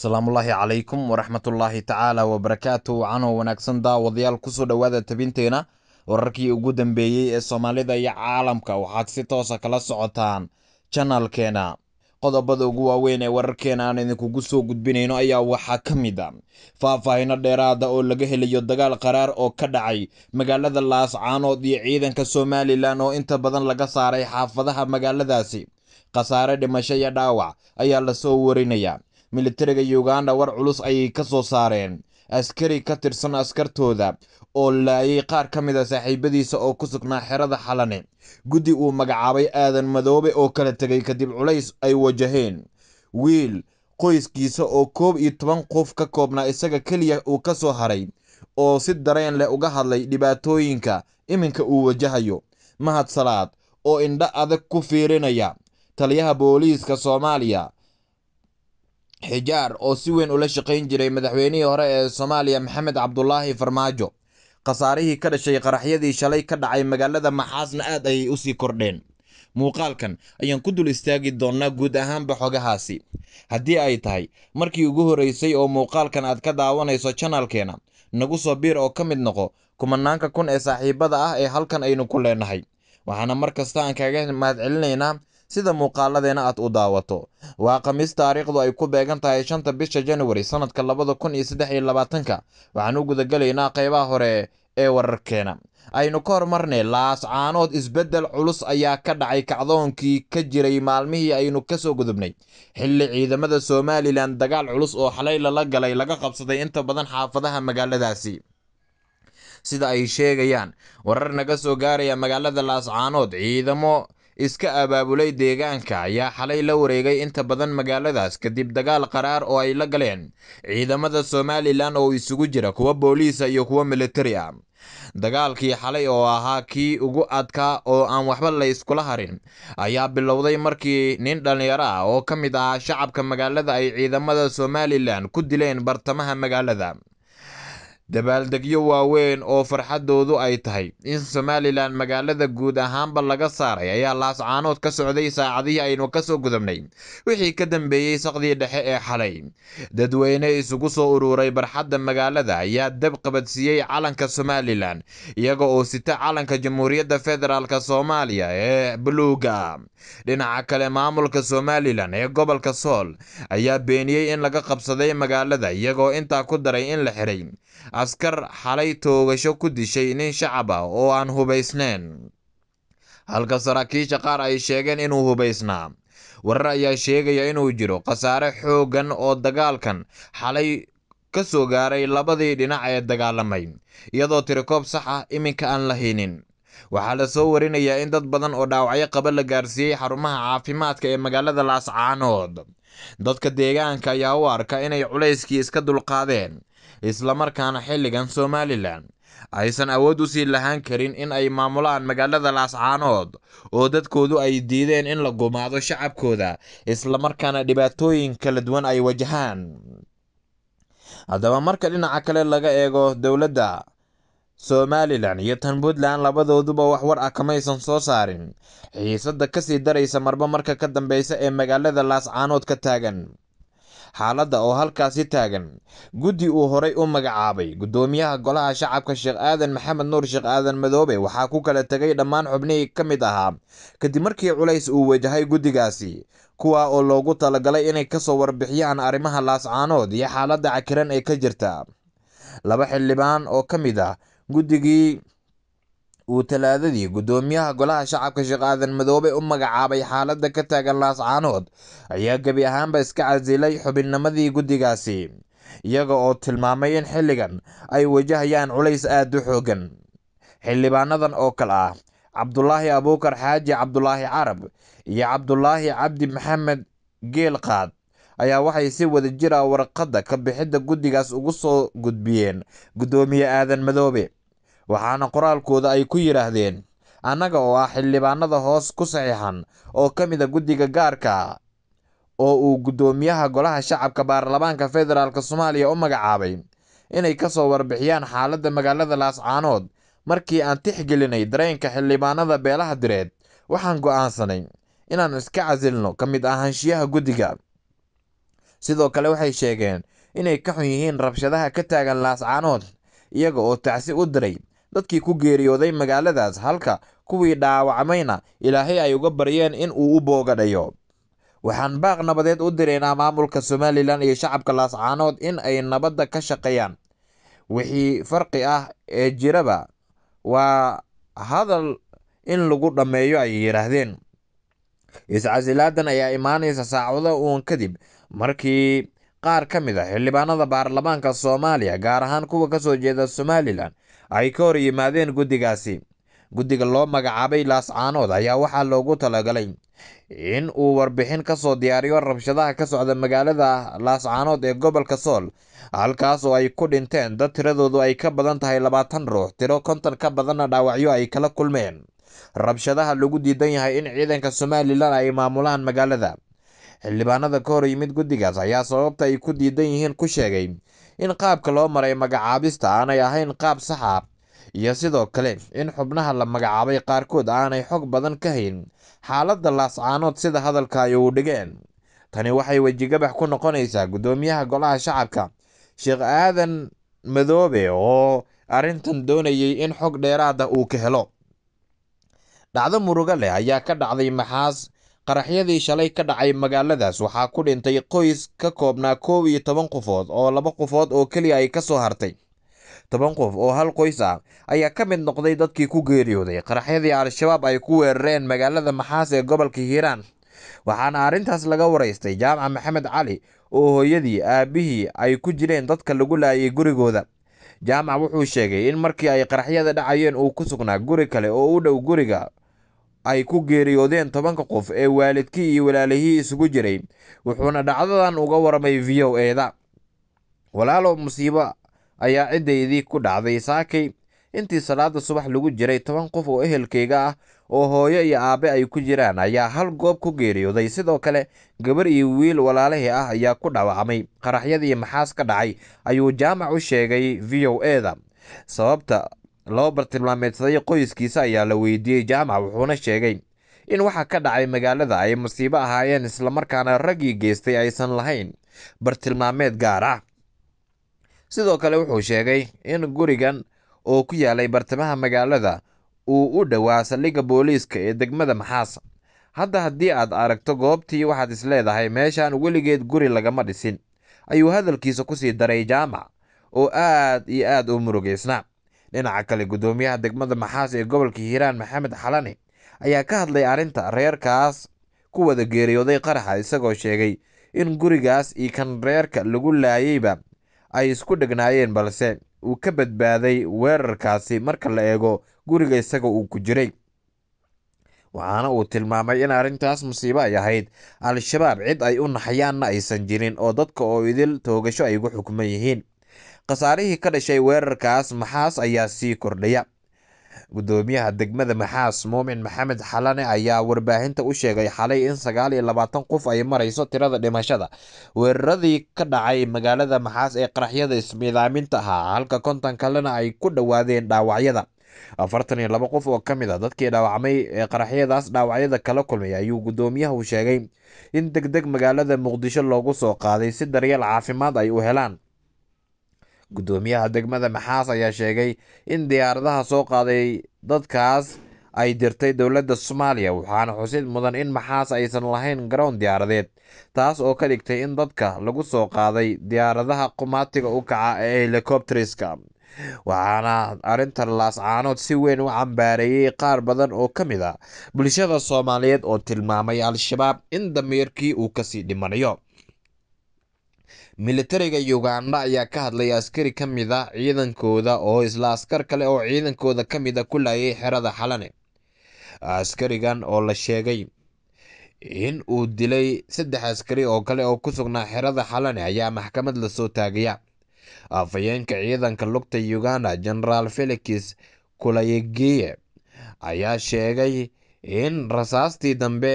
asalaamullaahi calaykum waraxmatullaahi tacaala wabarakaatu cano wanaagsan daawadayaal kusoo dhowaada tabinteena wararkii ugu dambeeyey ee soomaalida iyo caalamka waxaad si toosa kala socotaan janalkeena qodobada ugu waaweyn ee wararkeena aan idinkugu soo gudbinayno ayaa waxaa ka mid a ah faahfaahino dheeraada oo laga helayo dagaal qaraar oo ka dhacay magaalada laascaanood iyo ciidanka somalilan oo inta badan laga saaray xaafadaha magaaladaasi khasaare dhimasho iyo dhaawac ayaa lasoo warinayaa militariga uganda war culus ayay ka soo saareen askari ka tirsan askartooda oo laayay qaar ka mid a ah saaxiibadiisa oo ku sugnaa xerada xalane guddi uu magacaabay aadan madoobe oo kala tegay kadib culays ay wajaheen wiil qoyskiisa oo koob iyo toban qof ka koobnaa isaga keliya uu ka soo haray oo si dareen leh uga hadlay dhibaatooyinka iminka uu wajahayo mahad salaad oo indha adag ku fiirinaya taliyaha booliiska soomaaliya xijaar oo si weyn ula shaqayn jiray madaxweynihii hore ee soomaaliya maxamed cabdulaahi farmaajo khasaarihii ka dhashay qaraxyadii shalay ka dhacay magaalada maxaasna aad ayay u sii kordheen muuqaalkan ayaan ku dul istaagi doonnaa guud ahaanba xogahaasi haddii ay tahay markii ugu horreysay oo muuqaalkan aad ka daawanayso janalkeena nagu soo biir oo ka mid noqo kumanaanka kun ee saaxiibada ah ee halkan aynu ku leenahay waxaana mar kasta aan kaaga mahad celinaynaa sida muuqaaladeena aad u daawato waa khamiis taariikhdu ay ku beegan tahay shanta bisha januari sannadka labada kun iyo saddex iyo labaatanka waxaan u gudagelaynaa qaybaha hore ee wararkeena aynu ka hormarnay laascaanood isbeddel culus ayaa ka dhacay kacdoonkii ka jiray maalmihii aynu ka soo gudubnay xilli ciidamada somalilan dagaal culus oo xalay lala galay laga qabsaday inta badan xaafadaha magaaladaasi sida ay sheegayaan warar naga soo gaaraya magaalada laascaanood ciidamo iska abaabulay deegaanka ayaa xalay la wareegay inta badan magaaladaas kadib dagaal qaraar oo ay la galeen ciidamada somalilan oo isugu jira kuwa booliisa iyo kuwa militari ah dagaalkii xalay oo ahaa kii ugu adkaa oo aan waxba la yskula harin ayaa bilowday markii nin dhallinyaro ah oo ka mid ahaa shacabka magaalada ay ciidamada somalilan ku dileen bartamaha magaalada dabaaldegyo waaweyn oo farxaddoodu ay tahay in somalilan magaalada guud ahaanba laga saaray ayaa laascaanood ka socday saacadihii aynu ka soo gudubnay wixii ka dambeeyey saqdii dhexe ee xalay dadweyne isugu soo uruuray barxadda magaalada ayaa dab qabadsiiyey calanka somalilan iyaga oo sita calanka jamhuuriyadda federaalk soomaaliya ee buluuga dhinaca kale maamulka somalilan ee gobolka sool ayaa beeniyey in laga qabsaday magaalada iyagoo intaa ku daray in la xiray askar xalay toogasho ku dishay nin shacaba ah oo aan hubaysnayn halka saraakiisha qaar ay sheegeen inuu hubaysnaa warar ayaa sheegaya inuu jiro khasaare xooggan oo dagaalkan xalay ka soo gaaray labadii dhinac ee dagaalamay iyadoo tirikoob sax ah iminka aan la haynin waxaa la soo warinayaa in dad badan oo dhaawacyo qaba la gaarsiiyey xarumaha caafimaadka ee magaalada laascaanood dadka deegaanka ayaa u arka inay culayskii iska dulqaadeen islamarkaana xilligan somalilan aysan awood u sii lahaan karin in ay maamulaan magaalada laascaanood oo dadkoodu ay diideen in la gumaado shacabkooda islamarkaana dhibaatooyin kala duwan ay wajahaan haddaba marka dhinaca kale laga eego dowladda somalilan iyo tan puntland labadooduba wax war ah kamaysan soo saarin xiisadda ka sii daraysa marba marka ka dambaysa ee magaalada laascaanood ka taagan xaaladda oo halkaasi taagan guddi uu horay u magacaabay guddoomiyaha golaha shacabka sheekh aadan maxamed nuur sheekh aadan madoobe waxaa ku kala tegay dhammaan xubnihii ka mid ahaa kadib markii culays uu wajahay guddigaasi kuwaa oo loogu talagalay inay ka soo warbixiyaan arrimaha laascaanood iyo xaaladda cakiran ee ka jirta laba xildhibaan oo ka mid ah Guddigii uu Talaadadii guddoomiyaha Golaha Shacabka Sheekh Aadan Madoobe u magacaabay xaaladda ka taagan laascaanood ayaa gebi ahaanba iska casilay xubinnimadii guddigaasi iyaga oo tilmaamay in xilligan ay wajahayaan culays aad u xooggan xildhibaanadan oo kale ah cabdulaahi abuukar xaaji cabdulaahi carab iyo cabdulaahi cabdi maxamed geelqaad ayaa waxay si wada jir ah warqadda ka bixidda guddigaas ugu soo gudbiyeen guddoomiye aadan madoobe waxaana qoraalkooda ay ku yidhaahdeen annaga oo ah xildhibaanada hoos ku saxiixan oo ka mida guddiga gaarka oo uu guddoomiyaha golaha shacabka baarlamaanka federaalk soomaaliya u magacaabay inay ka soo warbixiyaan xaaladda magaalada laascaanood markii aan tixgelinay dareenka xildhibaanada beelaha direed waxaan go'aansanay inaan iska casilno ka mid ahanshiyaha guddiga sidoo kale waxay sheegeen inay ka xun yihiin rabshadaha ka taagan laascaanood iyaga oo tacsi u diray dadkii ku geeriyooday magaaladaas halka kuwii dhaawacmayna ilaahay ay uga baryeen in uu u boogadhayo waxaan baaq nabadeed u diraynaa maamulka somalilan iyo shacabka laascaanood in ay nabadda ka shaqeeyaan wixii farqi ah ee jiraba waa hadal in lagu dhammeeyo ay yidhaahdeen iscasilaadan ayaa imaanaysa saacado uun kadib markii qaar ka mid ah xildhibaanada baarlamaanka soomaaliya gaar ahaan kuwa ka soo jeeda somalilan ay ka hor yimaadeen guddigaasi guddiga loo magacaabay laascaanood ayaa waxaa loogu talagalay in uu warbixin ka soo diyaariyo rabshadaha ka socda magaalada laascaanood ee gobolka sool halkaas oo ay ku dhinteen dad tiradoodu ay ka badan tahay labaatan ruux tiro kontan ka badanna dhaawacyo ay kala kulmeen rabshadaha lagu diidan yahay in ciidanka somalilan ay maamulaan magaalada xildhibaanada ka hor yimid guddigaas ayaa sababta ay ku diidan yihiin ku sheegay in qaabka loo maray magacaabista aanay ahayn qaab saxa ah, iyo sidoo kale in xubnaha la magacaabay qaarkood aanay xog badan ka hayn xaaladda laascaanood sida hadalka ay uu dhigeen tani waxay wejigabax ku noqonaysaa guddoomiyaha golaha shacabka sheekh aadan madoobe oo arrintan doonayay in xog dheeraada uu ka helo dhacdo murugo leh ayaa ka dhacday maxaas Qaraxyadii shalay ka dhacay magaaladaas waxaa ku dhintay qoys ka koobnaa koow iyo toban qofood oo laba qofood oo keliya ay ka soo hartay toban qof oo hal qoys ah ayaa ka mid noqday dadkii ku geeriyooday qaraxyadii al-shabaab ay ku weerareen magaalada maxaas ee gobolka hiiraan waxaana arrintaas laga waraystay jaamac maxamed cali oo hooyadii aabihii ay ku jireen dadka lagu laayay gurigooda jaamac wuxuu sheegay in markii ay qaraxyada dhacayeen uu ku sugnaa guri kale oo u dhow guriga ay ku geeriyoodeen tobanka qof ee waalidkii iyo walaalihii isugu jiray wuxuuna dhacdadan uga waramay v o a da walaalow musiibo ayaa ciddaydii ku dhacday saakay intii salaada subax lagu jiray toban qof oo ehelkayga ah oo hooyo iyo aabbe ay ku jiraan ayaa hal goob ku geeriyooday sidoo kale gabar iyo wiil walaalihii ah ayaa ku dhaawacmay qaraxyadii maxaas ka dhacay ayuu jaamac u sheegay v o e da sababta loo bartilmaameedsaday qoyskiisa ayaa la weydiiyey jaamac wuxuuna sheegay in waxa ka dhacay magaalada ay masiibo ahaayeen islamarkaana raggii geystay aysan lahayn bartilmaameed gaar ah sidoo kale wuxuu sheegay in gurigan oo ku yaalay bartamaha magaalada uu u dhowaa saldhigga booliiska ee degmada maxaas hadda haddii aad aragto goobtii waxaad isleedahay meeshaan weligeed guri lagama dhisin ayuu hadalkiisa ku sii daray jaamac oo aad iyo aad u murugaysna dhinaca kale guddoomiyaha degmada maxaas ee gobolka hiiraan maxamed xalane ayaa ka hadlay arrinta reerkaas ku wada geeriyooday qaraxa isagoo sheegay in gurigaas iyo kan reerka lagu laayeyba ay isku dhegnaayeen balse uu ka badbaaday weerarkaasi marka la eego guriga isaga uu ku jiray waxaana uu tilmaamay in arrintaas musiibo ay ahayd al-shabaab cid ay u naxayaanna aysan jirin oo dadka oo idil toogasho ay ugu xukuman yihiin khasaarihii ka dhashay weerarkaas maxaas ayaa sii kordhaya gudoomiyaha degmada maxaas muumin maxamed xalane ayaa warbaahinta u sheegay xalay in sagaal iyo labaatan qof ay marayso tirada dhimashada weeraradii ka dhacay magaalada maxaas ee qaraxyada ismiidaaminta ahaa halka kontan kalena ay ku dhowaadeen dhaawacyada afartan iyo laba qof oo ka mid a ah dadkii dhaawacmay ee qaraxyadaas dhaawacyada kala kulmay ayuu gudoomiyahu sheegay in degdeg magaalada muqdisho loogu soo qaaday si daryeel caafimaad ay u helaan guddoomiyaha degmada maxaas ayaa sheegay in diyaaradaha soo qaaday dadkaas ay dirtay dowladda soomaaliya waxaana xusid mudan in maxaas aysan lahayn garoon diyaaradeed taas oo ka dhigtay in dadka lagu soo qaaday diyaaradaha qumaatiga u kaca ee helikobteriska waxaana arrinta laascaanood si weyn u cambaareeyey qaar badan oo ka mid a ah bulshada soomaaliyeed oo tilmaamay al-shabaab in damiirkii uu kasii dhimanayo milatariga uganda ayaa ka hadlay askari ka mid a ah ciidankooda oo isla askar kale oo ciidankooda ka mid a ah ku laayay xerada xalane askarigan oo la sheegay in uu dilay saddex askari oo kale oo ku sugnaa xerada xalane ayaa maxkamad lasoo taagaya afayeenka ciidanka lugta uganda genaraal felix kulayegiye ayaa sheegay in rasaastii dambe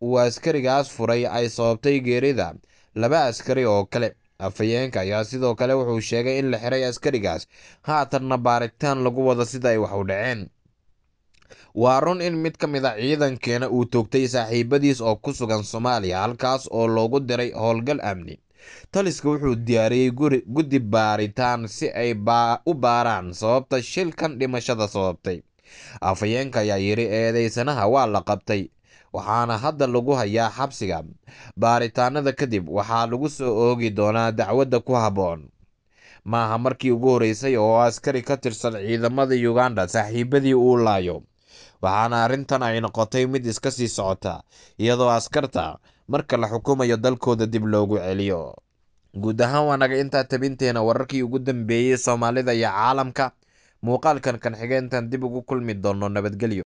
uu askarigaas furay ay sababtay geerida laba askari oo kale afhayeenka ayaa sidoo kale wuxuu sheegay in la xiray askarigaas haatanna baaritaan lagu wada sida ay wax u dhaceen waa run in mid ka mid a ah ciidankeena uu toogtay saaxiibadiis oo ku sugan soomaaliya halkaas oo loogu diray howlgal amni taliska wuxuu diyaariyey guddi baaritaan si ay u baaraan sababta shilkan dhimashada sababtay afhayeenka ayaa yiri eedeysanaha waa la qabtay waxaana hadda lagu hayaa xabsiga baaritaanada kadib waxaa lagu soo oogi doonaa dacwadda ku habboon maaha markii ugu horeysay oo askari ka tirsan ciidamada uganda saaxiibadii uu laayo waxaana arrintan ay noqotay mid iska sii socota iyadoo askarta marka la xukumayo dalkooda dib loogu celiyo guud ahaan waa naga intaa tabinteena wararkii ugu dambeeyey soomaalida iyo caalamka muuqaalkan kan xigeentan dib ugu kulmi doonno nabadgelyo